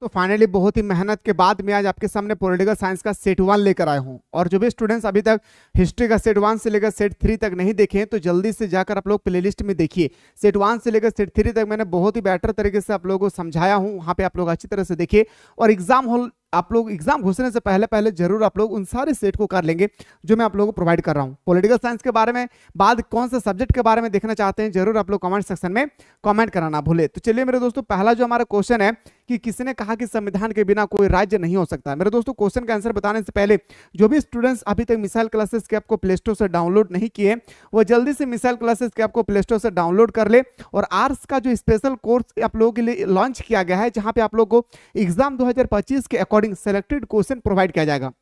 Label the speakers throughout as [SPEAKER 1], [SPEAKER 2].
[SPEAKER 1] तो फाइनली बहुत ही मेहनत के बाद मैं आज आपके सामने पॉलिटिकल साइंस का सेट वन लेकर आया हूँ और जो भी स्टूडेंट्स अभी तक हिस्ट्री का सेट वन से लेकर सेट थ्री तक नहीं देखे तो जल्दी से जाकर आप लोग प्लेलिस्ट में देखिए सेट वन से लेकर सेट थ्री तक मैंने बहुत ही बेटर तरीके से आप लोगों को समझाया हूँ वहाँ पे आप लोग अच्छी तरह से देखिए और एग्जाम हॉल आप लोग एग्जाम घुसने से पहले पहले जरूर आप लोग उन सारे सेट को कर लेंगे जो मैं आप लोगों को प्रोवाइड कर रहा हूँ पॉलिटिकल साइंस के बारे में बाद कौन सा सब्जेक्ट के बारे में देखना चाहते हैं जरूर आप लोग कमेंट सेक्शन में कमेंट कराना भूले तो चलिए मेरे दोस्तों पहला जो हमारा क्वेश्चन है कि किसने कहा कि संविधान के बिना कोई राज्य नहीं हो सकता मेरे दोस्तों क्वेश्चन का आंसर बताने से पहले जो भी स्टूडेंट्स अभी तक मिसाइल क्लासेस के आपको प्ले स्टोर से डाउनलोड नहीं किए वो जल्दी से मिसाइल क्लासेस के आपको प्ले स्टोर से डाउनलोड कर ले और आर्ट्स का जो स्पेशल कोर्स आप लोगों के लिए लॉन्च किया गया है जहाँ पे आप लोग को एग्जाम दो के अकॉर्डिंग सेलेक्टेड क्वेश्चन प्रोवाइड किया जाएगा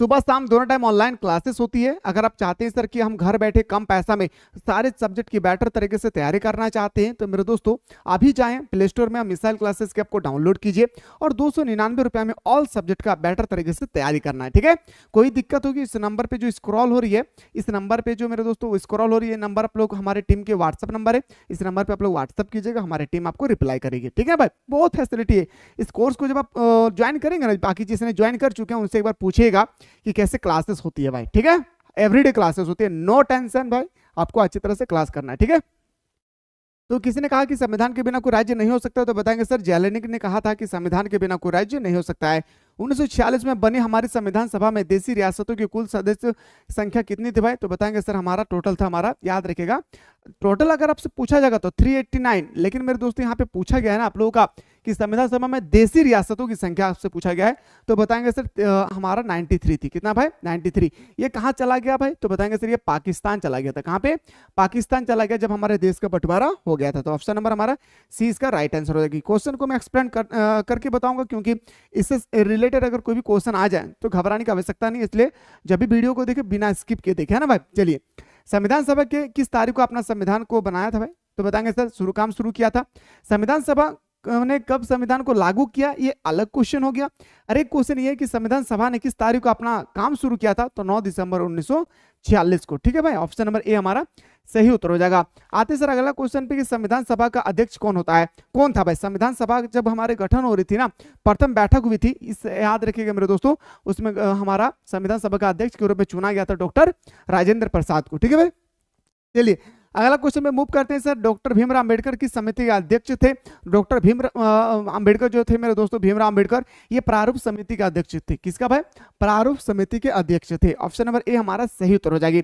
[SPEAKER 1] सुबह शाम दोनों टाइम ऑनलाइन क्लासेस होती है अगर आप चाहते हैं सर कि हम घर बैठे कम पैसा में सारे सब्जेक्ट की बेटर तरीके से तैयारी करना चाहते हैं तो मेरे दोस्तों अभी जाएं प्ले स्टोर में मिसाइल क्लासेस के आपको डाउनलोड कीजिए और दो सौ में ऑल सब्जेक्ट का बेटर तरीके से तैयारी करना है ठीक है कोई दिक्कत होगी इस नंबर पर जो स्क्रॉल हो रही है इस नंबर पर जो मेरे दोस्तों स्क्रॉल हो रही है नंबर आप लोग हमारे टीम के व्हाट्सअप नंबर है इस नंबर पर आप लोग व्हाट्सअप कीजिएगा हमारी टीम आपको रिप्लाई करेगी ठीक है भाई बहुत फैसिलिटी है इस कोर्स को जब आप ज्वाइन करेंगे ना बाकी जिसने ज्वाइन कर चुके हैं उनसे एक बार पूछेगा कि कैसे क्लासेस होती है भाई ठीक है एवरीडे क्लासेस होती है नो no टेंशन भाई आपको अच्छी तरह से क्लास करना है ठीक है तो किसी ने कहा कि संविधान के बिना कोई राज्य नहीं हो सकता तो बताएंगे सर जैलनिक ने कहा था कि संविधान के बिना कोई राज्य नहीं हो सकता है उन्नीस में बने हमारी संविधान सभा में देसी रियासतों की कुल सदस्य संख्या कितनी थी भाई तो बताएंगे सर हमारा टोटल था हमारा याद रखेगा टोटल अगर आपसे पूछा जाएगा तो 389 लेकिन मेरे दोस्तों यहाँ पे पूछा गया है ना आप लोगों का कि संविधान सभा में देसी रियासतों की संख्या आपसे पूछा गया है तो बताएंगे सर हमारा 93 थी कितना भाई 93 ये कहाँ चला गया भाई तो बताएंगे सर ये पाकिस्तान चला गया था कहाँ पे पाकिस्तान चला गया जब हमारे देश का बंटवारा हो गया था तो ऑप्शन नंबर हमारा सी इसका राइट आंसर हो जाएगी क्वेश्चन को मैं एक्सप्लेन कर, करके बताऊंगा क्योंकि इससे रिलेटेड अगर कोई भी क्वेश्चन आ जाए तो घबराने की आवश्यकता नहीं इसलिए जब भी वीडियो को देखे बिना स्किप के देखे है ना भाई चलिए संविधान सभा के किस तारीख को अपना संविधान को बनाया था भाई तो बताएंगे सर शुरू काम शुरू किया था संविधान सभा ने कब संविधान को लागू किया ये अलग क्वेश्चन हो गया अरे क्वेश्चन ये है कि संविधान सभा ने किस तारीख को अपना काम शुरू किया था तो 9 दिसंबर 1946 को ठीक है भाई ऑप्शन नंबर ए हमारा सही उत्तर हो जाएगा आते सर अगला क्वेश्चन पे कि संविधान सभा का अध्यक्ष कौन होता है कौन था भाई संविधान सभा जब हमारे गठन हो रही थी ना प्रथम बैठक हुई थी इस याद रखिएगा मेरे दोस्तों उसमें हमारा संविधान सभा का अध्यक्ष के रूप में चुना गया था डॉक्टर राजेंद्र प्रसाद को ठीक है भाई चलिए अगला क्वेश्चन में मूव करते हैं सर डॉक्टर भीमराव अंबेडकर की समिति के अध्यक्ष थे डॉक्टर भीम अंबेडकर जो थे मेरे दोस्तों भीमराव अंबेडकर ये प्रारूप समिति के अध्यक्ष थे किसका भाई प्रारूप समिति के अध्यक्ष थे ऑप्शन नंबर ए हमारा सही उत्तर हो जाएगी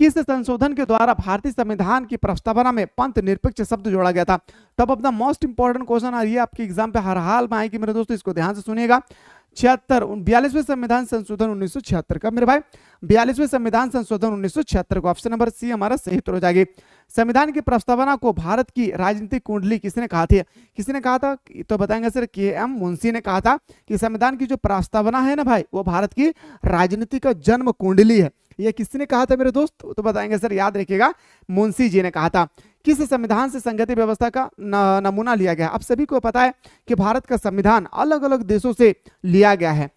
[SPEAKER 1] किस संशोधन के द्वारा भारतीय संविधान की प्रस्तावना में पंथ निरपेक्ष शब्द जोड़ा गया था तब अपना मोस्ट इंपॉर्टेंट क्वेश्चन आ रही है आपके एग्जाम पे हर हाल में आएगी मेरे दोस्तों इसको ध्यान से सुनिएगा छिहत्तर बयालीसवें संविधान संशोधन 1976 का मेरे भाई बयालीसवें संविधान संशोधन 1976 का ऑप्शन नंबर सी हमारा सही उत्तर हो जाएगी संविधान की प्रस्तावना को भारत की राजनीतिक कुंडली किसने कहा थी किसने कहा था तो बताएंगे सर के एम मुंशी ने कहा था कि संविधान की जो प्रस्तावना है ना भाई वो भारत की राजनीति का जन्म कुंडली है यह किसने कहा था मेरे दोस्त तो बताएंगे सर याद रखिएगा मुंशी जी ने कहा था किस संविधान से संगति व्यवस्था का नमूना लिया गया अब सभी को पता है कि भारत का संविधान अलग अलग देशों से लिया गया है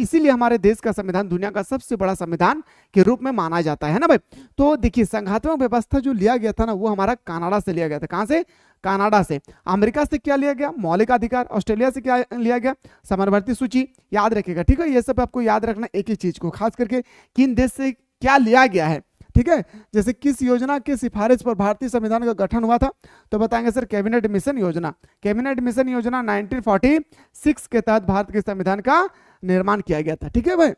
[SPEAKER 1] इसीलिए हमारे देश का संविधान दुनिया का सबसे बड़ा संविधान के रूप में माना जाता है ना भाई तो देखिए संघात्मक व्यवस्था जो लिया गया था ना वो हमारा कनाडा से लिया गया था कहाँ से कनाडा से अमेरिका से क्या लिया गया मौलिक अधिकार ऑस्ट्रेलिया से क्या लिया गया समरवर्ती सूची याद रखेगा ठीक है ये सब आपको याद रखना एक ही चीज को खास करके किन देश से क्या लिया गया है ठीक है जैसे किस योजना की सिफारिश पर भारतीय संविधान का गठन हुआ था तो बताएंगे सर कैबिनेट मिशन योजना कैबिनेट मिशन योजना 1946 के तहत भारत के संविधान का निर्माण किया गया था ठीक है भाई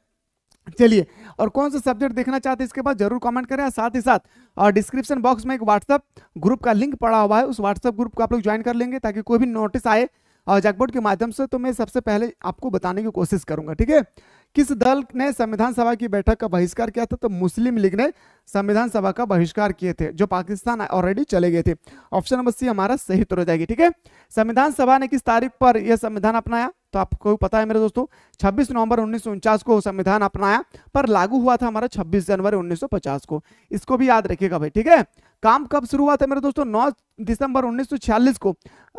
[SPEAKER 1] चलिए और कौन सा सब्जेक्ट देखना चाहते हैं इसके बाद जरूर कमेंट करें साथ ही साथ और डिस्क्रिप्शन बॉक्स में एक व्हाट्सएप ग्रुप का लिंक पड़ा हुआ है उस व्हाट्सएप ग्रुप को आप लोग ज्वाइन कर लेंगे ताकि कोई भी नोटिस आए और जैकबोर्ड के माध्यम से तो मैं सबसे पहले आपको बताने की कोशिश करूंगा ठीक है किस दल ने संविधान सभा की बैठक का बहिष्कार किया था तो मुस्लिम लीग ने संविधान सभा का बहिष्कार किए थे जो पाकिस्तान ऑलरेडी चले गए थे ऑप्शन नंबर सी हमारा सही उत्तर हो जाएगी ठीक है संविधान सभा ने किस तारीख पर यह संविधान अपनाया तो आपको पता है मेरे दोस्तों 26 नवंबर उन्नीस को संविधान अपनाया पर लागू हुआ था हमारा 26 जनवरी 1950 को इसको भी याद रखिएगा भाई ठीक है काम कब शुरू हुआ था मेरे दोस्तों 9 दिसंबर 1946 को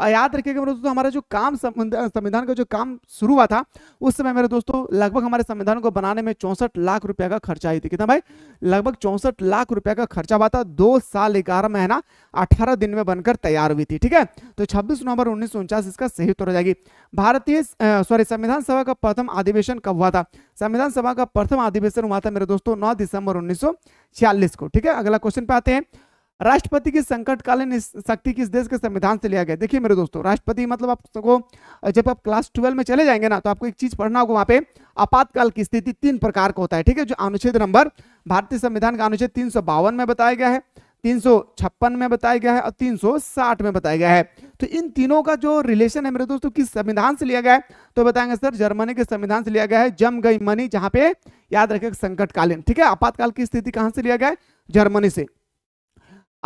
[SPEAKER 1] याद रखिएगा मेरे दोस्तों हमारा जो काम संविधान का जो काम शुरू हुआ था उस समय मेरे दोस्तों लगभग हमारे संविधान को बनाने में चौंसठ लाख रुपया का खर्चा आई थी कितना भाई लगभग चौंसठ लाख रुपया का खर्चा हुआ था दो साल ग्यारह महीना अठारह दिन में बनकर तैयार हुई थी ठीक है तो छब्बीस नवंबर उन्नीस इसका सही उत्तर हो जाएगी भारतीय सॉरी संविधान सभा का प्रथम अधिवेशन कब हुआ था संविधान सभा का प्रथम अधिवेशन हुआ था मेरे दोस्तों नौ दिसंबर उन्नीस को ठीक है अगला क्वेश्चन पे आते हैं राष्ट्रपति की संकटकालीन शक्ति किस देश के संविधान से लिया गया देखिए मेरे दोस्तों राष्ट्रपति मतलब आप सबको जब आप क्लास ट्वेल्व में चले जाएंगे ना तो आपको एक चीज पढ़ना होगा वहां पे आपातकाल की स्थिति तीन प्रकार का होता है ठीक है जो अनुच्छेद नंबर भारतीय संविधान का अनुच्छेद तीन में बताया गया है तीन में बताया गया है और तीन में बताया गया है तो इन तीनों का जो रिलेशन है मेरे दोस्तों किस संविधान से लिया गया है तो बताएंगे सर जर्मनी के संविधान से लिया गया है जम गई मनी जहां पे याद रखेगा संकटकालीन ठीक है आपातकाल की स्थिति कहां से लिया गया है जर्मनी से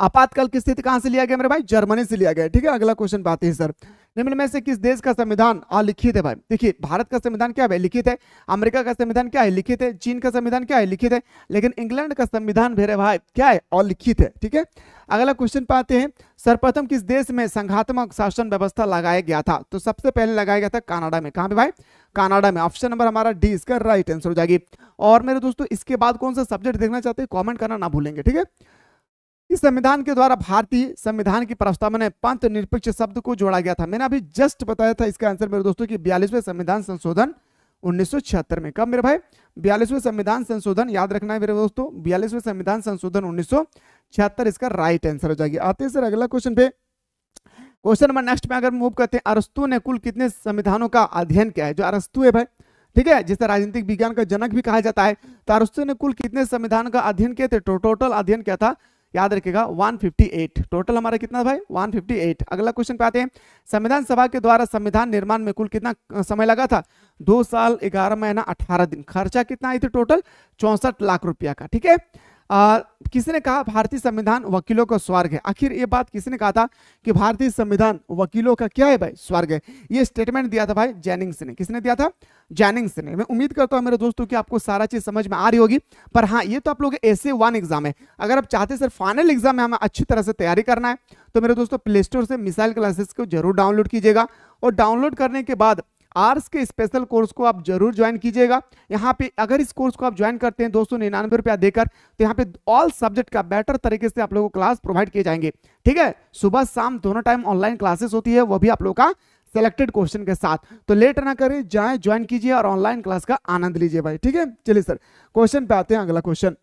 [SPEAKER 1] आपातकाल की स्थिति कहां से लिया गया मेरे भाई जर्मनी से लिया गया ठीक है अगला क्वेश्चन पाते हैं सर निम्न में से किस देश का संविधान अलिखित है भाई देखिए भारत का संविधान क्या है लिखित है अमेरिका का संविधान क्या है लिखित है चीन का संविधान क्या है लिखित है लेकिन इंग्लैंड का संविधान मेरे भाई क्या है अलिखित है ठीक है अगला क्वेश्चन पाते हैं सर्वप्रथम किस देश में संघात्मक शासन व्यवस्था लगाया गया था तो सबसे पहले लगाया गया था कनाडा में कहा भाई कनाडा में ऑप्शन नंबर हमारा डी इसका राइट आंसर हो जाएगी और मेरे दोस्तों इसके बाद कौन सा सब्जेक्ट देखना चाहते हैं कॉमेंट करना ना भूलेंगे ठीक है इस संविधान के द्वारा भारतीय संविधान की प्रस्तावना में पंथ निरपेक्ष शब्द को जोड़ा गया था मैंने अभी जस्ट बताया था इसका आंसर मेरे दोस्तों की बयालीसवें संविधान संशोधन उन्नीस में कब मेरे भाई बयालीसवें संविधान संशोधन याद रखना है मेरे दोस्तों बयालीसवें संविधान संशोधन उन्नीस इसका राइट आंसर हो जाएगी आते सर अगला क्वेश्चन पे क्वेश्चन नंबर नेक्स्ट में अगर मूव करते हैं अरस्तु ने कुल कितने संविधानों का अध्ययन किया है जो अरस्तु है भाई ठीक है जिसे राजनीतिक विज्ञान का जनक भी कहा जाता है तो अरस्तु ने कुल कितने संविधान का अध्ययन किया थे टोटल तो अध्ययन किया था याद रखिएगा 158 टोटल हमारा कितना भाई 158 अगला क्वेश्चन पे आते हैं संविधान सभा के द्वारा संविधान निर्माण में कुल कितना समय लगा था दो साल ग्यारह महीना अठारह दिन खर्चा कितना आई थी टोटल चौसठ लाख रुपया का ठीक है आ, किसी ने कहा भारतीय संविधान वकीलों का स्वर्ग है आखिर ये बात किसी ने कहा था कि भारतीय संविधान वकीलों का क्या है भाई स्वर्ग है ये स्टेटमेंट दिया था भाई जैनिंग्स ने किसने दिया था जैनिंग्स ने मैं उम्मीद करता हूँ मेरे दोस्तों कि आपको सारा चीज समझ में आ रही होगी पर हाँ ये तो आप लोग ऐसे वन एग्जाम है अगर आप चाहते सर फाइनल एग्जाम में हमें अच्छी तरह से तैयारी करना है तो मेरे दोस्तों प्ले स्टोर से मिसाइल क्लासेस को जरूर डाउनलोड कीजिएगा और डाउनलोड करने के बाद आर्ट्स के स्पेशल कोर्स को आप जरूर ज्वाइन कीजिएगा यहाँ पे अगर इस कोर्स को आप ज्वाइन करते हैं सौ निन्यानवे रुपया देकर तो यहाँ पे ऑल सब्जेक्ट का बेटर तरीके से आप लोगों को क्लास प्रोवाइड किए जाएंगे ठीक है सुबह शाम दोनों टाइम ऑनलाइन क्लासेस होती है वो भी आप लोग का सेलेक्टेड क्वेश्चन के साथ तो लेट ना करें जाए ज्वाइन कीजिए और ऑनलाइन क्लास का आनंद लीजिए भाई ठीक है चलिए सर क्वेश्चन पे आते हैं अगला क्वेश्चन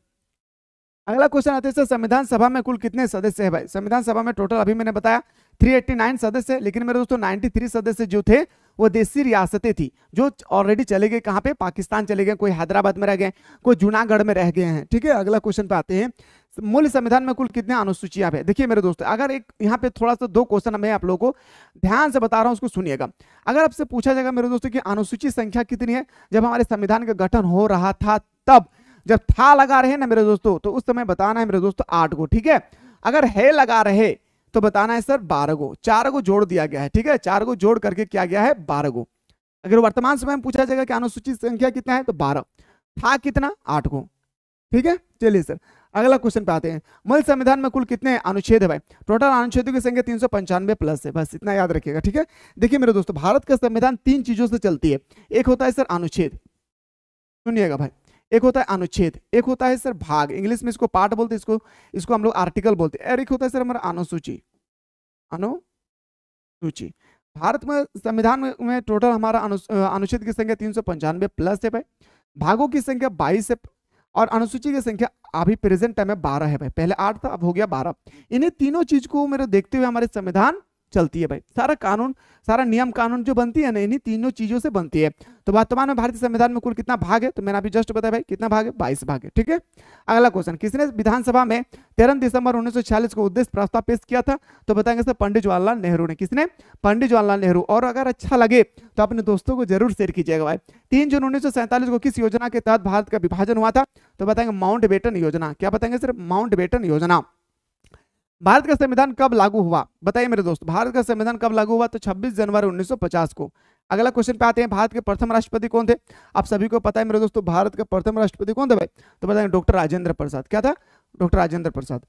[SPEAKER 1] अगला क्वेश्चन आते हैं सर संविधान सभा में कुल कितने सदस्य है भाई संविधान सभा में टोटल अभी मैंने बताया 389 सदस्य लेकिन मेरे दोस्तों 93 सदस्य जो थे वो देसी रियासतें थी जो ऑलरेडी चले गए कहाँ पे पाकिस्तान चले गए कोई हैदराबाद में रह गए कोई जूनागढ़ में रह गए हैं ठीक है अगला क्वेश्चन पे आते हैं मूल संविधान में कुल कितने अनुसूचियां हैं देखिए मेरे दोस्तों अगर एक यहाँ पे थोड़ा सा दो क्वेश्चन मैं आप लोगों को ध्यान से बता रहा हूँ उसको सुनिएगा अगर आपसे पूछा जाएगा मेरे दोस्तों की अनुसूची संख्या कितनी है जब हमारे संविधान का गठन हो रहा था तब जब था लगा रहे ना मेरे दोस्तों तो उस समय बताना है मेरे दोस्तों आठ को ठीक है अगर है लगा रहे तो बताना है सर बारह गो चार गो जोड़ दिया गया है ठीक है चार गो जोड़ करके क्या गया है बारह गो अगर वर्तमान समय में पूछा जाएगा कि अनुसूचित संख्या कितना है तो बारह था कितना आठ गो ठीक है चलिए सर अगला क्वेश्चन पे आते हैं मूल संविधान में कुल कितने अनुच्छेद है भाई टोटल अनुच्छेदों की संख्या तीन सौ पंचानवे प्लस है बस इतना याद रखिएगा ठीक है देखिए मेरे दोस्तों भारत का संविधान तीन चीजों से चलती है एक होता है सर अनुच्छेद सुनिएगा भाई एक होता है अनुच्छेद एक होता है सर भाग इंग्लिश में इसको पार्ट बोलते इसको इसको हम लोग आर्टिकल बोलते हैं और एक होता है सर हमारा अनुसूची अनुसूची भारत में संविधान में, टोटल हमारा अनुच्छेद की संख्या तीन सौ पंचानवे प्लस है भाई भागों की संख्या बाईस है और अनुसूची की संख्या अभी प्रेजेंट टाइम में बारह है भाई पहले आठ था अब हो गया बारह इन्हें तीनों चीज को मेरे देखते हुए हमारे संविधान चलती है भाई सारा कानून सारा नियम कानून जो बनती है ना इन्हीं तीनों चीजों से बनती है तो वर्तमान में भारतीय संविधान में कुल कितना भाग है तो मैंने अभी जस्ट बताया भाई कितना भाग है बाईस भाग है ठीक है अगला क्वेश्चन किसने विधानसभा में तेरह दिसंबर उन्नीस को उद्देश्य प्रस्ताव पेश किया था तो बताएंगे सर पंडित जवाहरलाल नेहरू ने किसने पंडित जवाहरलाल नेहरू और अगर अच्छा लगे तो अपने दोस्तों को जरूर शेयर कीजिएगा भाई तीन जून उन्नीस को किस योजना के तहत भारत का विभाजन हुआ था तो बताएंगे माउंट बेटन योजना क्या बताएंगे सर माउंट बेटन योजना भारत का संविधान कब लागू हुआ बताइए मेरे दोस्त भारत का संविधान कब लागू हुआ तो 26 जनवरी 1950 को अगला क्वेश्चन पे आते हैं भारत के प्रथम राष्ट्रपति कौन थे आप सभी को पता है मेरे दोस्तों भारत के प्रथम राष्ट्रपति कौन थे भाई तो बताएंगे डॉक्टर राजेंद्र प्रसाद क्या था डॉक्टर राजेंद्र प्रसाद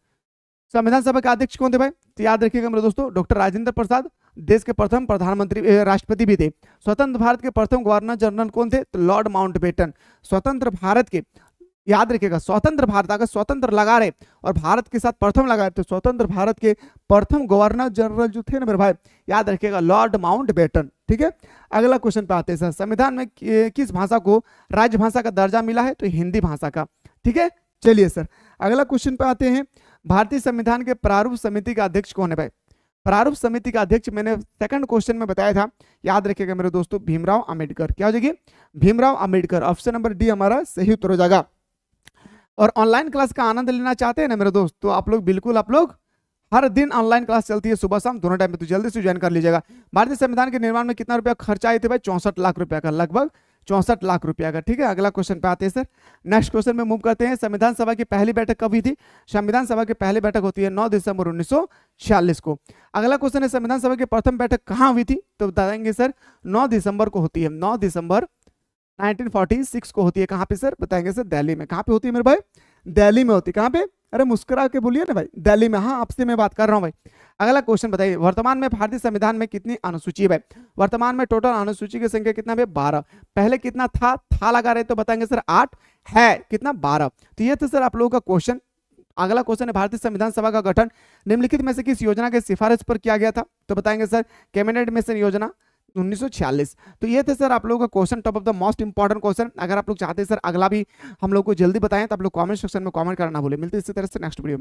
[SPEAKER 1] संविधान सभा के अध्यक्ष कौन थे भाई तो याद रखिएगा मेरे दोस्तों डॉक्टर राजेंद्र प्रसाद देश के प्रथम प्रधानमंत्री राष्ट्रपति भी थे स्वतंत्र भारत के प्रथम गवर्नर जनरल कौन थे तो लॉर्ड माउंटबेटन स्वतंत्र भारत के याद रखिएगा स्वतंत्र भारत अगर स्वतंत्र लगा रहे और भारत के साथ प्रथम लगा रहे तो स्वतंत्र भारत के प्रथम गवर्नर जनरल जो थे ना मेरे भाई याद रखिएगा लॉर्ड माउंट बेटन ठीक है अगला क्वेश्चन पे आते हैं सर संविधान में किस भाषा को राज्य भाषा का दर्जा मिला है तो हिंदी भाषा का ठीक है चलिए सर अगला क्वेश्चन पे आते हैं भारतीय संविधान के प्रारूप समिति का अध्यक्ष कौन है भाई प्रारूप समिति का अध्यक्ष मैंने सेकंड क्वेश्चन में बताया था याद रखिएगा मेरे दोस्तों भीमराव अम्बेडकर क्या हो जाएगी Bhimrao Ambedkar option number D हमारा सही उत्तर हो जाएगा और ऑनलाइन क्लास का आनंद लेना चाहते हैं ना मेरे दोस्त तो आप लोग बिल्कुल आप लोग हर दिन ऑनलाइन क्लास चलती है सुबह शाम दोनों टाइम पे तो जल्दी से ज्वाइन कर लीजिएगा भारतीय संविधान के निर्माण में कितना रुपया खर्चा आए थे भाई चौंसठ लाख रुपया का लगभग चौंसठ लाख रुपया का ठीक है अगला क्वेश्चन पे आते हैं सर नेक्स्ट क्वेश्चन में मूव करते हैं संविधान सभा की पहली बैठक कब हुई थी संविधान सभा की पहली बैठक होती है 9 दिसंबर 1946 को अगला क्वेश्चन है संविधान सभा की प्रथम बैठक कहाँ हुई थी तो बताएंगे सर 9 दिसंबर को होती है 9 दिसंबर 1946 को होती है कहाँ पे सर बताएंगे सर दिल्ली में कहाँ पे होती है मेरे भाई दिल्ली में होती है कहाँ पे अरे मुस्कुरा के बोलिए ना भाई दिल्ली में हाँ आपसे मैं बात कर रहा हूँ भाई अगला क्वेश्चन बताइए वर्तमान में भारतीय संविधान में कितनी अनुसूची है भाई वर्तमान में टोटल अनुसूची की संख्या कितना भाई बारह पहले कितना था था लगा रहे तो बताएंगे सर आठ है कितना बारह तो ये था सर आप लोगों का क्वेश्चन अगला क्वेश्चन है भारतीय संविधान सभा का गठन निम्नलिखित में से किस योजना के सिफारिश पर किया गया था तो बताएंगे सर कैबिनेट मिशन योजना 1946 तो ये थे सर आप लोगों का question top of the most important question अगर आप लोग चाहते हैं सर अगला भी हम लोग को जल्दी बताएं तो आप लोग कमेंट सेक्शन में कमेंट करना भूले मिलते इसी तरह से नेक्स्ट वीडियो